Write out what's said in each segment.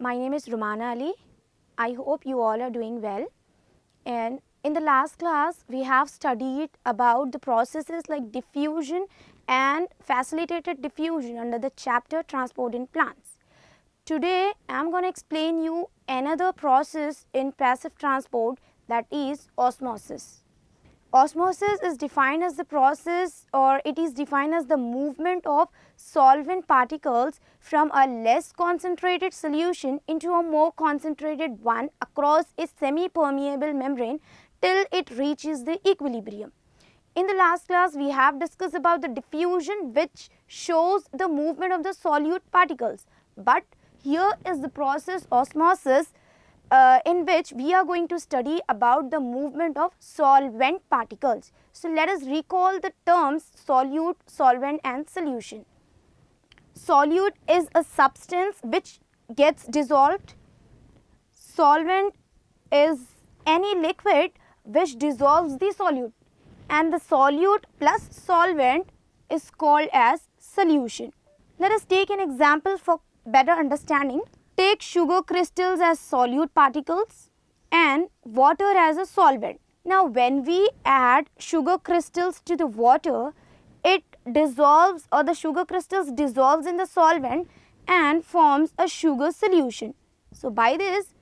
my name is Romana Ali. I hope you all are doing well. And in the last class, we have studied about the processes like diffusion and facilitated diffusion under the chapter transport in plants. Today, I am going to explain you another process in passive transport that is osmosis. Osmosis is defined as the process or it is defined as the movement of solvent particles from a less concentrated solution into a more concentrated one across a semi-permeable membrane till it reaches the equilibrium. In the last class, we have discussed about the diffusion which shows the movement of the solute particles. But here is the process osmosis uh, in which we are going to study about the movement of solvent particles. So, let us recall the terms solute, solvent and solution. Solute is a substance which gets dissolved. Solvent is any liquid which dissolves the solute and the solute plus solvent is called as solution. Let us take an example for better understanding take sugar crystals as solute particles and water as a solvent. Now when we add sugar crystals to the water, it dissolves or the sugar crystals dissolves in the solvent and forms a sugar solution. So by this,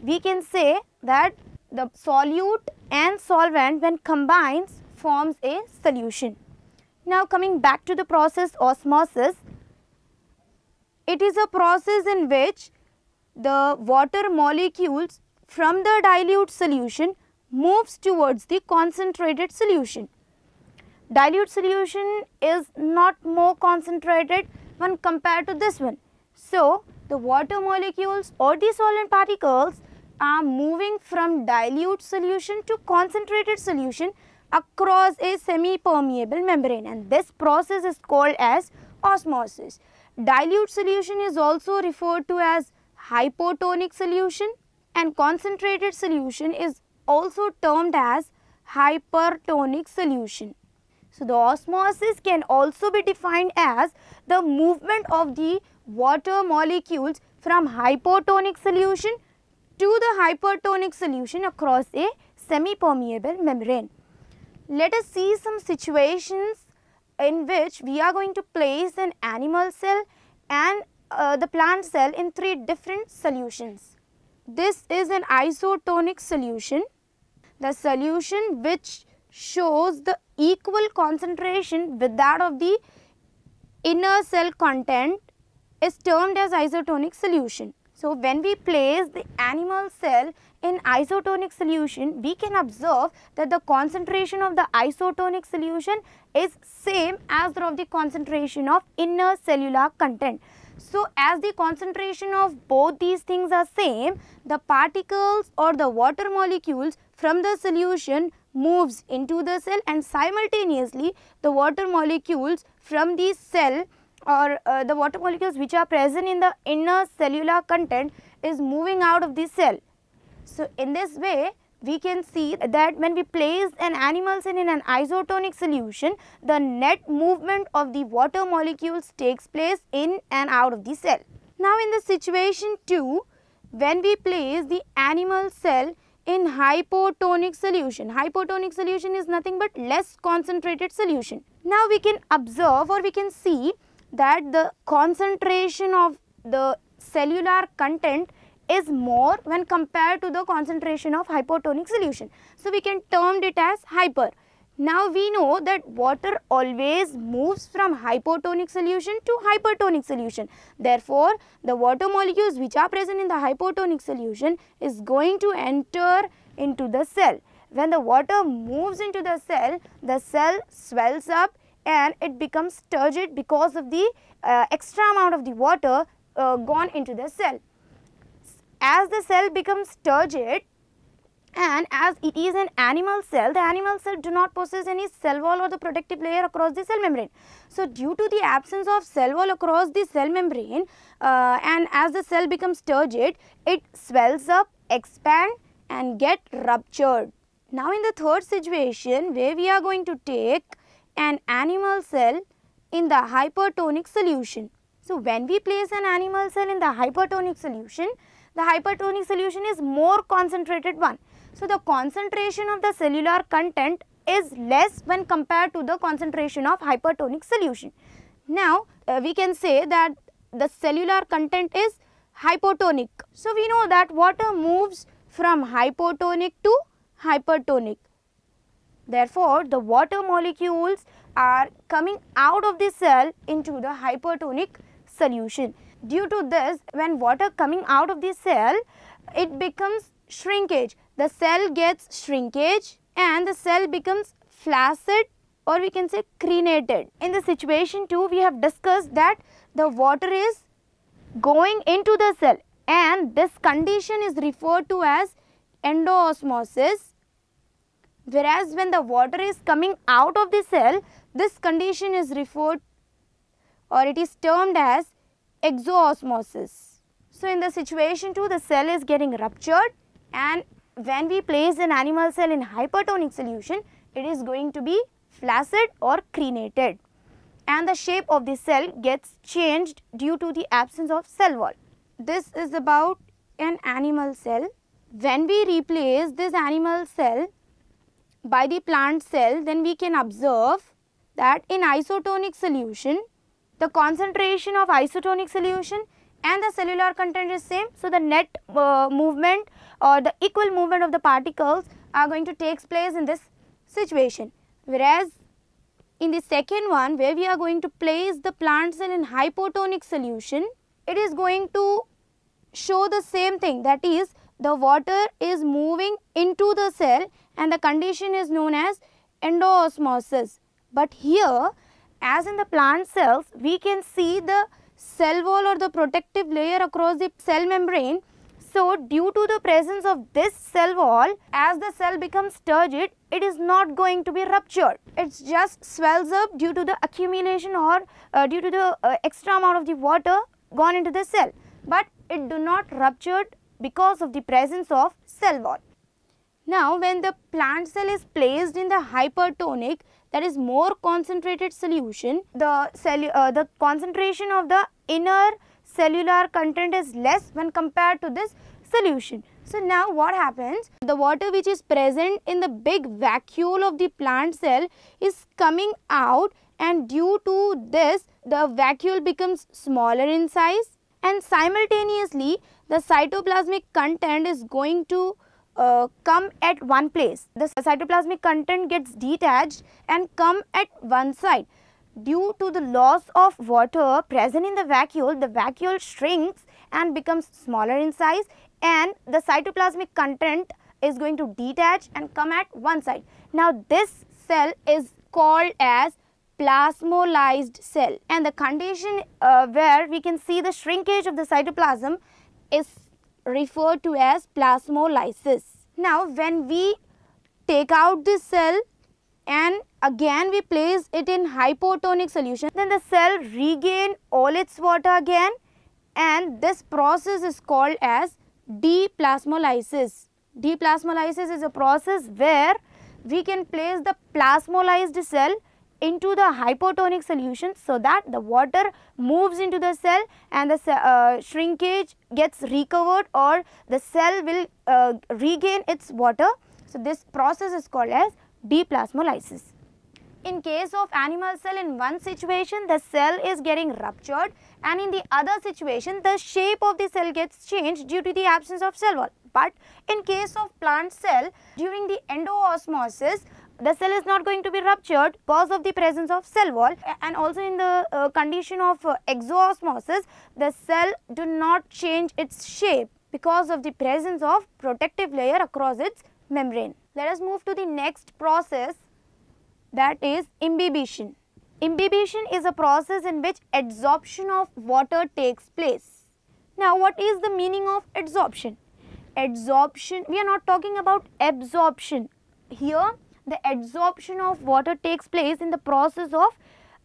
we can say that the solute and solvent when combines forms a solution. Now coming back to the process osmosis, it is a process in which the water molecules from the dilute solution moves towards the concentrated solution. Dilute solution is not more concentrated when compared to this one. So, the water molecules or the solvent particles are moving from dilute solution to concentrated solution across a semi-permeable membrane and this process is called as osmosis. Dilute solution is also referred to as hypotonic solution and concentrated solution is also termed as hypertonic solution. So, the osmosis can also be defined as the movement of the water molecules from hypotonic solution to the hypertonic solution across a semi-permeable membrane. Let us see some situations in which we are going to place an animal cell and uh, the plant cell in three different solutions. This is an isotonic solution, the solution which shows the equal concentration with that of the inner cell content is termed as isotonic solution. So, when we place the animal cell in isotonic solution, we can observe that the concentration of the isotonic solution is same as that of the concentration of inner cellular content. So as the concentration of both these things are same, the particles or the water molecules from the solution moves into the cell and simultaneously the water molecules from the cell or uh, the water molecules which are present in the inner cellular content is moving out of the cell. So in this way we can see that when we place an animal cell in an isotonic solution, the net movement of the water molecules takes place in and out of the cell. Now in the situation 2, when we place the animal cell in hypotonic solution, hypotonic solution is nothing but less concentrated solution. Now we can observe or we can see that the concentration of the cellular content is more when compared to the concentration of hypotonic solution. So, we can term it as hyper. Now, we know that water always moves from hypotonic solution to hypertonic solution. Therefore, the water molecules which are present in the hypotonic solution is going to enter into the cell. When the water moves into the cell, the cell swells up and it becomes turgid because of the uh, extra amount of the water uh, gone into the cell as the cell becomes turgid and as it is an animal cell, the animal cell do not possess any cell wall or the protective layer across the cell membrane. So, due to the absence of cell wall across the cell membrane uh, and as the cell becomes turgid, it swells up, expand and get ruptured. Now, in the third situation where we are going to take an animal cell in the hypertonic solution. So, when we place an animal cell in the hypertonic solution, the hypertonic solution is more concentrated one. So, the concentration of the cellular content is less when compared to the concentration of hypertonic solution. Now, uh, we can say that the cellular content is hypotonic. So, we know that water moves from hypotonic to hypertonic. Therefore, the water molecules are coming out of the cell into the hypertonic solution. Due to this, when water coming out of the cell, it becomes shrinkage. The cell gets shrinkage and the cell becomes flaccid or we can say crenated. In the situation too, we have discussed that the water is going into the cell and this condition is referred to as endoosmosis whereas when the water is coming out of the cell this condition is referred or it is termed as exoosmosis. So in the situation 2, the cell is getting ruptured and when we place an animal cell in hypertonic solution, it is going to be flaccid or crenated and the shape of the cell gets changed due to the absence of cell wall. This is about an animal cell. When we replace this animal cell by the plant cell, then we can observe that in isotonic solution, the concentration of isotonic solution and the cellular content is same. So, the net uh, movement or the equal movement of the particles are going to take place in this situation. Whereas, in the second one where we are going to place the plant cell in hypotonic solution, it is going to show the same thing that is the water is moving into the cell and the condition is known as endosmosis. But here as in the plant cells, we can see the cell wall or the protective layer across the cell membrane. So, due to the presence of this cell wall, as the cell becomes turgid, it is not going to be ruptured. It just swells up due to the accumulation or uh, due to the uh, extra amount of the water gone into the cell. But it do not ruptured because of the presence of cell wall. Now, when the plant cell is placed in the hypertonic, that is more concentrated solution, the, cell, uh, the concentration of the inner cellular content is less when compared to this solution. So now what happens? The water which is present in the big vacuole of the plant cell is coming out and due to this the vacuole becomes smaller in size and simultaneously the cytoplasmic content is going to uh, come at one place. The cytoplasmic content gets detached and come at one side. Due to the loss of water present in the vacuole, the vacuole shrinks and becomes smaller in size and the cytoplasmic content is going to detach and come at one side. Now this cell is called as plasmolysed cell and the condition uh, where we can see the shrinkage of the cytoplasm is referred to as plasmolysis. Now when we take out this cell and again we place it in hypotonic solution then the cell regain all its water again and this process is called as deplasmolysis. Deplasmolysis is a process where we can place the plasmolysed cell into the hypotonic solution so that the water moves into the cell and the uh, shrinkage gets recovered or the cell will uh, regain its water. So, this process is called as deplasmolysis. In case of animal cell in one situation the cell is getting ruptured and in the other situation the shape of the cell gets changed due to the absence of cell wall. But in case of plant cell during the endoosmosis the cell is not going to be ruptured because of the presence of cell wall and also in the uh, condition of uh, the cell do not change its shape because of the presence of protective layer across its membrane. Let us move to the next process that is imbibition. Imbibition is a process in which adsorption of water takes place. Now what is the meaning of adsorption? Adsorption, we are not talking about absorption. Here the adsorption of water takes place in the process of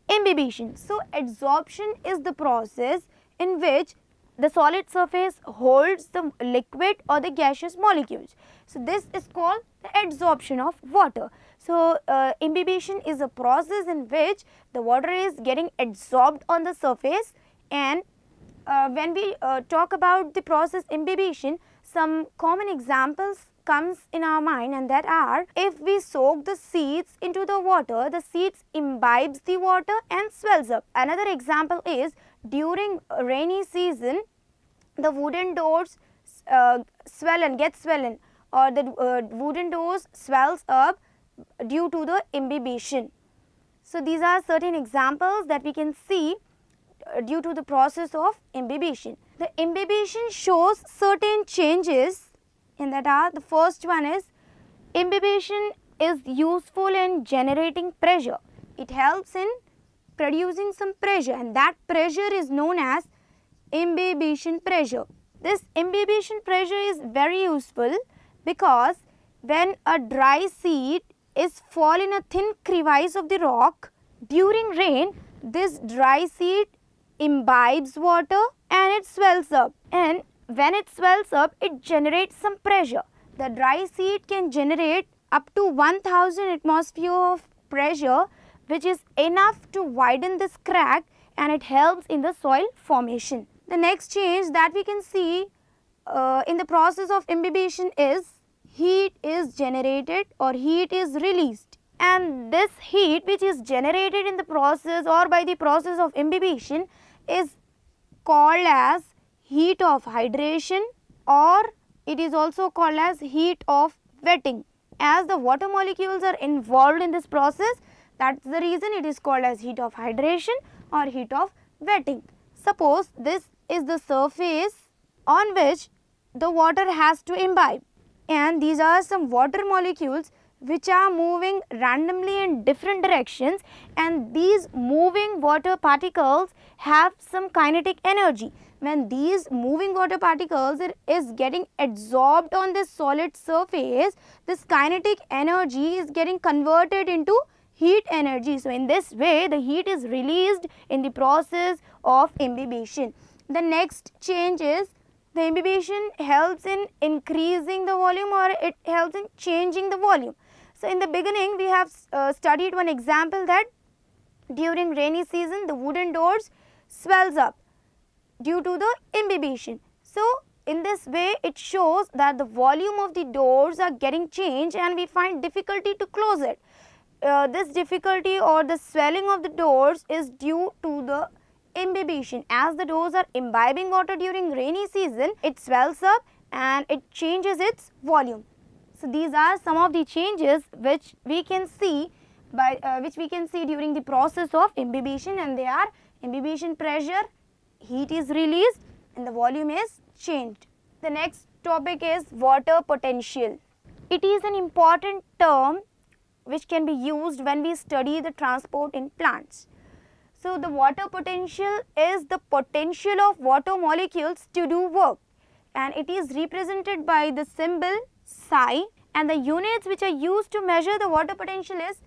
imbibition. So, adsorption is the process in which the solid surface holds the liquid or the gaseous molecules. So, this is called the adsorption of water. So, uh, imbibition is a process in which the water is getting adsorbed on the surface and uh, when we uh, talk about the process imbibition, some common examples comes in our mind and that are if we soak the seeds into the water, the seeds imbibes the water and swells up. Another example is during rainy season, the wooden doors uh, swell and get swollen or the uh, wooden doors swells up due to the imbibition. So, these are certain examples that we can see uh, due to the process of imbibition. The imbibition shows certain changes in that are the first one is imbibition is useful in generating pressure. It helps in producing some pressure and that pressure is known as imbibition pressure. This imbibition pressure is very useful because when a dry seed is fall in a thin crevice of the rock during rain this dry seed imbibes water and it swells up and when it swells up, it generates some pressure. The dry seed can generate up to 1000 atmosphere of pressure which is enough to widen this crack and it helps in the soil formation. The next change that we can see uh, in the process of imbibition is heat is generated or heat is released and this heat which is generated in the process or by the process of imbibition is called as heat of hydration or it is also called as heat of wetting. As the water molecules are involved in this process, that's the reason it is called as heat of hydration or heat of wetting. Suppose this is the surface on which the water has to imbibe and these are some water molecules which are moving randomly in different directions and these moving water particles have some kinetic energy when these moving water particles is getting adsorbed on this solid surface, this kinetic energy is getting converted into heat energy. So, in this way the heat is released in the process of imbibition. The next change is the imbibition helps in increasing the volume or it helps in changing the volume. So, in the beginning we have uh, studied one example that during rainy season the wooden doors swells up due to the imbibition. So, in this way, it shows that the volume of the doors are getting changed and we find difficulty to close it. Uh, this difficulty or the swelling of the doors is due to the imbibition. As the doors are imbibing water during rainy season, it swells up and it changes its volume. So, these are some of the changes which we can see by uh, which we can see during the process of imbibition and they are imbibition pressure, heat is released and the volume is changed. The next topic is water potential. It is an important term which can be used when we study the transport in plants. So the water potential is the potential of water molecules to do work and it is represented by the symbol psi and the units which are used to measure the water potential is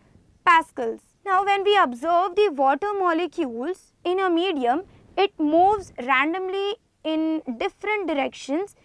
pascals. Now when we observe the water molecules in a medium, it moves randomly in different directions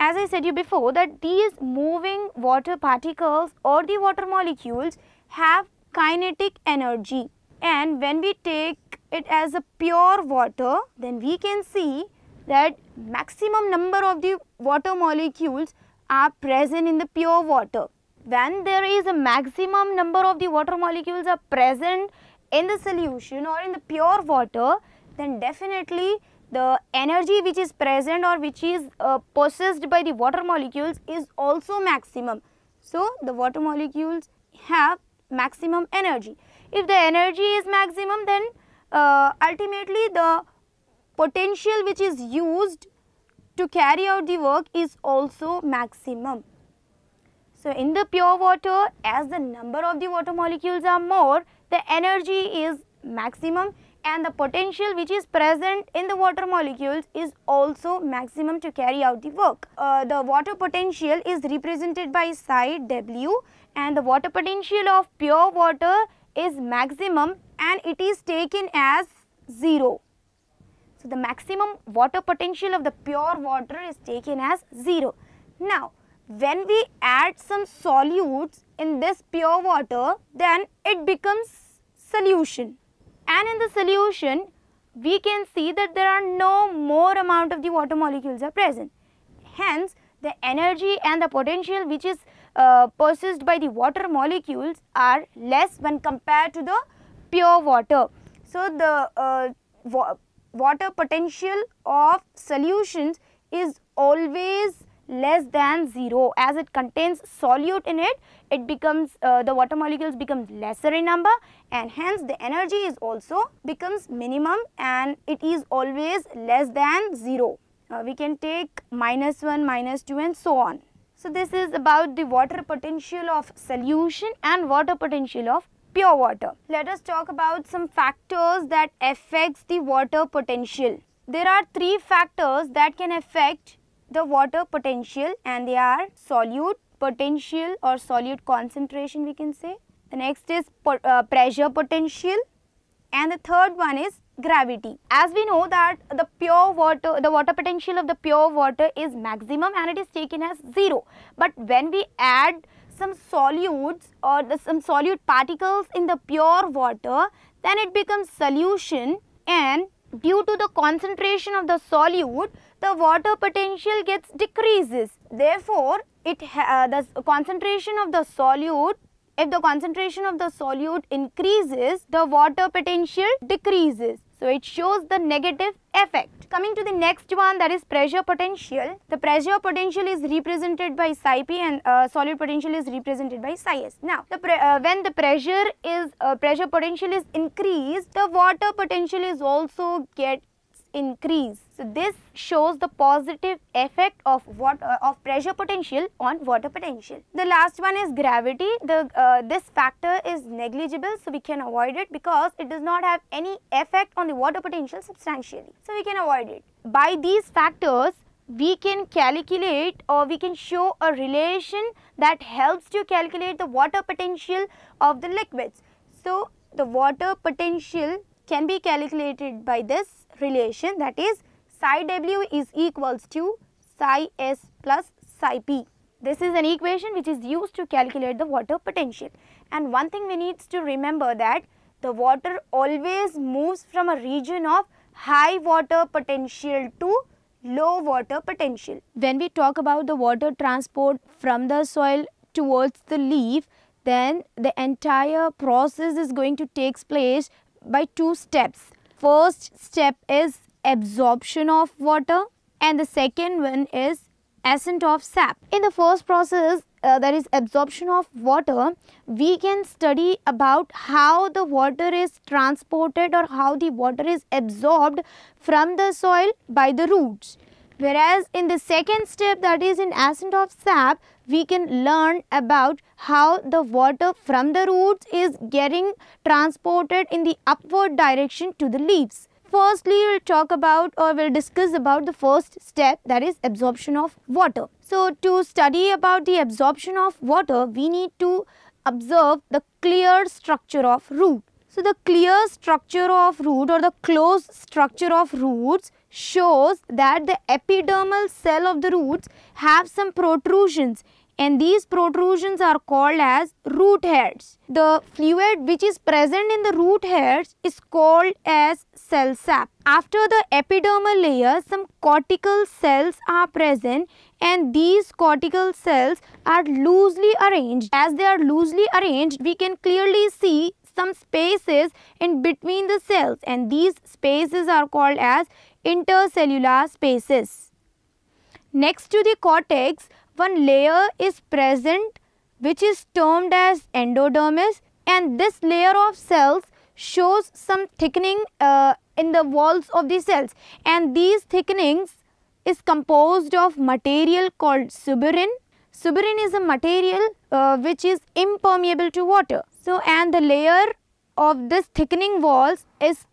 as I said you before that these moving water particles or the water molecules have kinetic energy and when we take it as a pure water then we can see that maximum number of the water molecules are present in the pure water. When there is a maximum number of the water molecules are present in the solution or in the pure water then definitely the energy which is present or which is uh, possessed by the water molecules is also maximum. So, the water molecules have maximum energy. If the energy is maximum then uh, ultimately the potential which is used to carry out the work is also maximum. So, in the pure water as the number of the water molecules are more the energy is maximum and the potential which is present in the water molecules is also maximum to carry out the work. Uh, the water potential is represented by psi W and the water potential of pure water is maximum and it is taken as 0. So, the maximum water potential of the pure water is taken as 0. Now, when we add some solutes in this pure water, then it becomes solution. And in the solution, we can see that there are no more amount of the water molecules are present. Hence, the energy and the potential which is uh, possessed by the water molecules are less when compared to the pure water. So, the uh, wa water potential of solutions is always less than 0 as it contains solute in it, it becomes uh, the water molecules becomes lesser in number and hence the energy is also becomes minimum and it is always less than 0. Uh, we can take minus 1, minus 2 and so on. So this is about the water potential of solution and water potential of pure water. Let us talk about some factors that affects the water potential. There are three factors that can affect the water potential and they are solute potential or solute concentration we can say the next is po uh, pressure potential and the third one is gravity. As we know that the pure water, the water potential of the pure water is maximum and it is taken as 0. But when we add some solutes or the, some solute particles in the pure water, then it becomes solution and due to the concentration of the solute, the water potential gets decreases. Therefore, it uh, the concentration of the solute if the concentration of the solute increases, the water potential decreases. So it shows the negative effect. Coming to the next one that is pressure potential. The pressure potential is represented by psi p and uh, solid potential is represented by psi s. Now the uh, when the pressure is uh, pressure potential is increased the water potential is also get increase. So, this shows the positive effect of what uh, of pressure potential on water potential. The last one is gravity. The uh, This factor is negligible so we can avoid it because it does not have any effect on the water potential substantially. So, we can avoid it. By these factors, we can calculate or we can show a relation that helps to calculate the water potential of the liquids. So, the water potential can be calculated by this relation that is psi w is equals to psi s plus psi p. This is an equation which is used to calculate the water potential. And one thing we need to remember that the water always moves from a region of high water potential to low water potential. When we talk about the water transport from the soil towards the leaf, then the entire process is going to take place by two steps first step is absorption of water and the second one is ascent of sap. In the first process uh, that is absorption of water, we can study about how the water is transported or how the water is absorbed from the soil by the roots. Whereas in the second step that is in ascent of sap, we can learn about how the water from the roots is getting transported in the upward direction to the leaves. Firstly, we'll talk about or we'll discuss about the first step that is absorption of water. So to study about the absorption of water, we need to observe the clear structure of root. So the clear structure of root or the closed structure of roots shows that the epidermal cell of the roots have some protrusions and these protrusions are called as root heads. The fluid which is present in the root heads is called as cell sap. After the epidermal layer, some cortical cells are present and these cortical cells are loosely arranged. As they are loosely arranged, we can clearly see some spaces in between the cells and these spaces are called as intercellular spaces. Next to the cortex, one layer is present which is termed as endodermis and this layer of cells shows some thickening uh, in the walls of the cells and these thickenings is composed of material called suberin. Suberin is a material uh, which is impermeable to water. So and the layer of this thickening walls is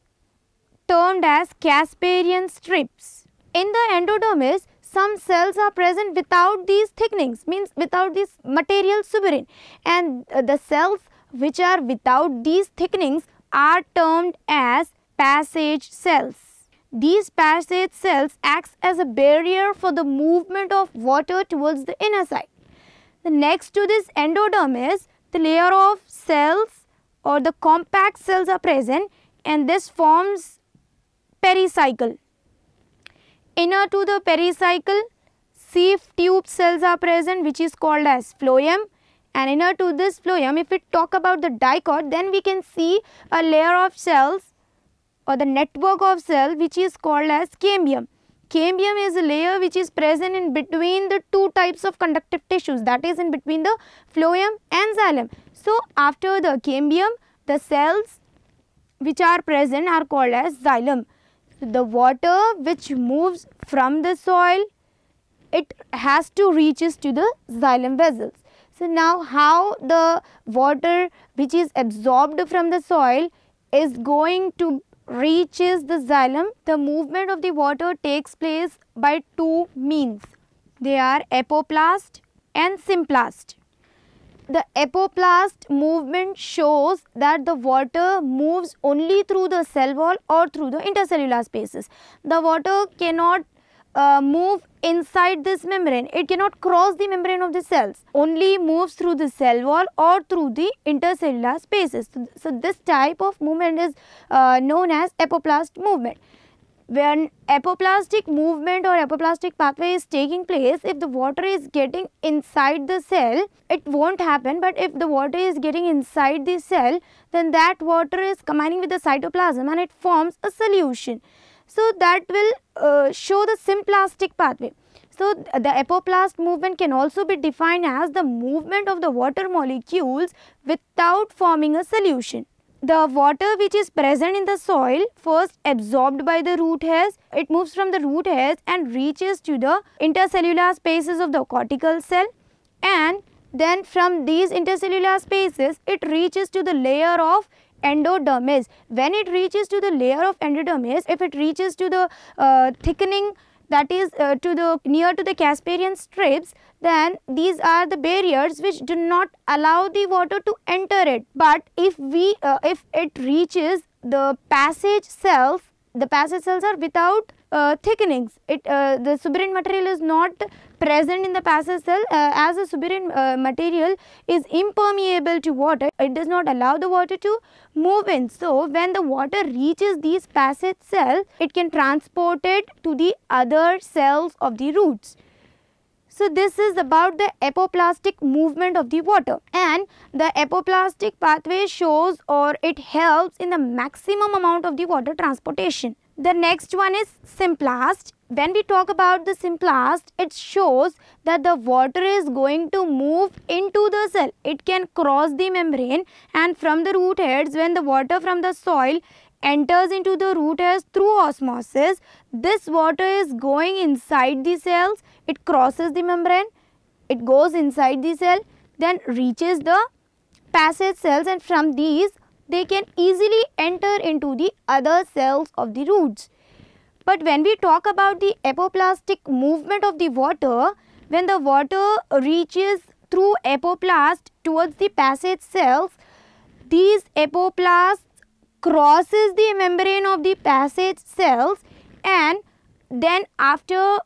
termed as Casparian strips. In the endodermis, some cells are present without these thickenings, means without this material suberin. And uh, the cells which are without these thickenings are termed as passage cells. These passage cells acts as a barrier for the movement of water towards the inner side. The next to this endodermis, the layer of cells or the compact cells are present and this forms pericycle. Inner to the pericycle, sieve tube cells are present which is called as phloem and inner to this phloem if we talk about the dicot then we can see a layer of cells or the network of cells which is called as cambium. Cambium is a layer which is present in between the two types of conductive tissues that is in between the phloem and xylem. So after the cambium the cells which are present are called as xylem the water which moves from the soil, it has to reaches to the xylem vessels. So now how the water which is absorbed from the soil is going to reaches the xylem, the movement of the water takes place by two means. They are apoplast and symplast. The apoplast movement shows that the water moves only through the cell wall or through the intercellular spaces. The water cannot uh, move inside this membrane. It cannot cross the membrane of the cells. Only moves through the cell wall or through the intercellular spaces. So, so this type of movement is uh, known as apoplast movement when apoplastic movement or apoplastic pathway is taking place if the water is getting inside the cell it won't happen but if the water is getting inside the cell then that water is combining with the cytoplasm and it forms a solution so that will uh, show the symplastic pathway so the apoplast movement can also be defined as the movement of the water molecules without forming a solution the water which is present in the soil first absorbed by the root hairs it moves from the root hairs and reaches to the intercellular spaces of the cortical cell and then from these intercellular spaces it reaches to the layer of endodermis when it reaches to the layer of endodermis if it reaches to the uh, thickening that is uh, to the near to the Caspian strips then these are the barriers which do not allow the water to enter it but if we uh, if it reaches the passage cells the passage cells are without uh, thickenings it uh, the suberin material is not present in the passive cell uh, as a suberin uh, material is impermeable to water. It does not allow the water to move in. So, when the water reaches these passive cells, it can transport it to the other cells of the roots. So this is about the apoplastic movement of the water and the apoplastic pathway shows or it helps in the maximum amount of the water transportation. The next one is symplast when we talk about the simplast, it shows that the water is going to move into the cell. It can cross the membrane and from the root heads, when the water from the soil enters into the root hairs through osmosis, this water is going inside the cells. It crosses the membrane, it goes inside the cell, then reaches the passage cells and from these, they can easily enter into the other cells of the roots. But when we talk about the apoplastic movement of the water, when the water reaches through apoplast towards the passage cells, these apoplasts crosses the membrane of the passage cells and then after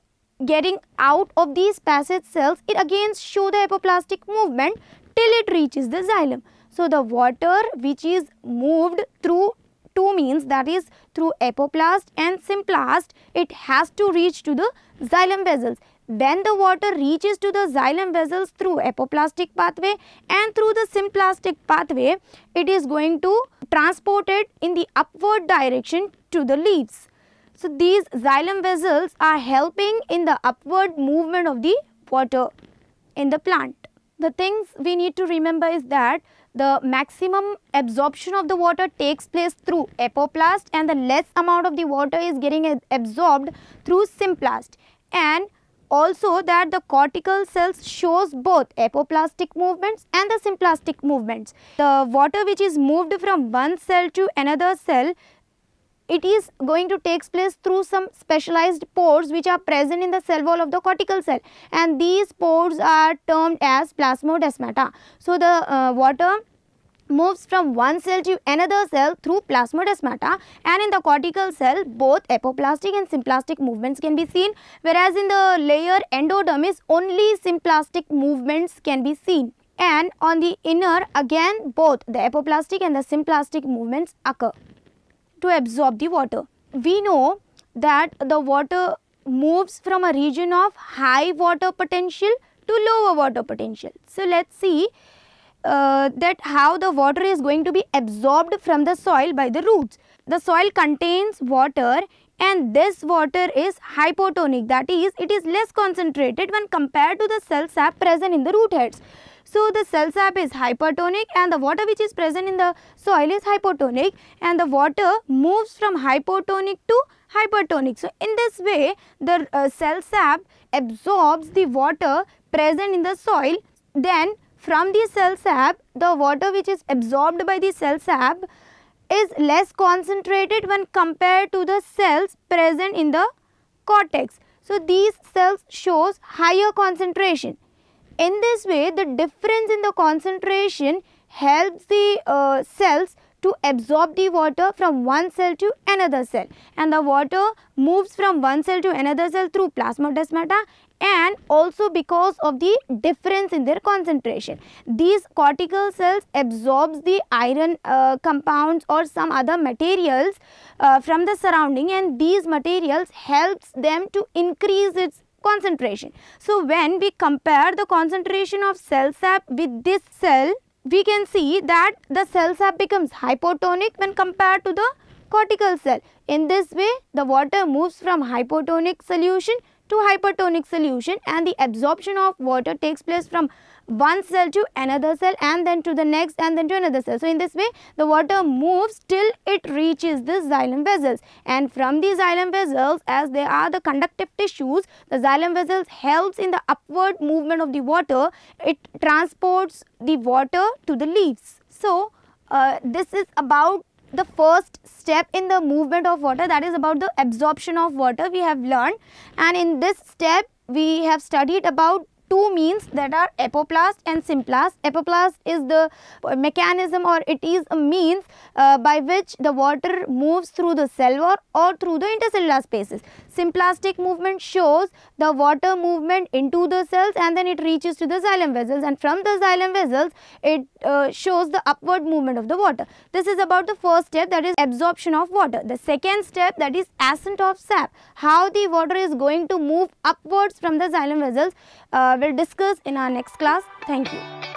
getting out of these passage cells, it again show the apoplastic movement till it reaches the xylem. So, the water which is moved through two means that is through apoplast and symplast it has to reach to the xylem vessels. When the water reaches to the xylem vessels through apoplastic pathway and through the symplastic pathway it is going to transport it in the upward direction to the leaves. So these xylem vessels are helping in the upward movement of the water in the plant. The things we need to remember is that the maximum absorption of the water takes place through apoplast and the less amount of the water is getting absorbed through symplast and also that the cortical cells shows both apoplastic movements and the symplastic movements. The water which is moved from one cell to another cell it is going to take place through some specialized pores which are present in the cell wall of the cortical cell and these pores are termed as plasmodesmata. So, the uh, water moves from one cell to another cell through plasmodesmata and in the cortical cell both apoplastic and symplastic movements can be seen whereas in the layer endodermis only symplastic movements can be seen and on the inner again both the apoplastic and the symplastic movements occur to absorb the water. We know that the water moves from a region of high water potential to lower water potential. So, let us see uh, that how the water is going to be absorbed from the soil by the roots. The soil contains water and this water is hypotonic that is it is less concentrated when compared to the cells sap present in the root heads. So the cell sap is hypertonic and the water which is present in the soil is hypotonic and the water moves from hypotonic to hypertonic. So in this way the uh, cell sap absorbs the water present in the soil then from the cell sap the water which is absorbed by the cell sap is less concentrated when compared to the cells present in the cortex. So these cells shows higher concentration in this way, the difference in the concentration helps the uh, cells to absorb the water from one cell to another cell and the water moves from one cell to another cell through plasmodesmata and also because of the difference in their concentration. These cortical cells absorbs the iron uh, compounds or some other materials uh, from the surrounding and these materials helps them to increase its concentration. So, when we compare the concentration of cell sap with this cell, we can see that the cell sap becomes hypotonic when compared to the cortical cell. In this way, the water moves from hypotonic solution to hypertonic solution and the absorption of water takes place from one cell to another cell and then to the next and then to another cell. So, in this way the water moves till it reaches the xylem vessels and from the xylem vessels as they are the conductive tissues, the xylem vessels helps in the upward movement of the water, it transports the water to the leaves. So, uh, this is about the first step in the movement of water that is about the absorption of water we have learned and in this step we have studied about two means that are apoplast and symplast. Apoplast is the mechanism or it is a means uh, by which the water moves through the cell wall or through the intercellular spaces. Symplastic movement shows the water movement into the cells and then it reaches to the xylem vessels and from the xylem vessels it uh, shows the upward movement of the water. This is about the first step that is absorption of water. The second step that is ascent of sap, how the water is going to move upwards from the xylem vessels uh, will discuss in our next class. Thank you.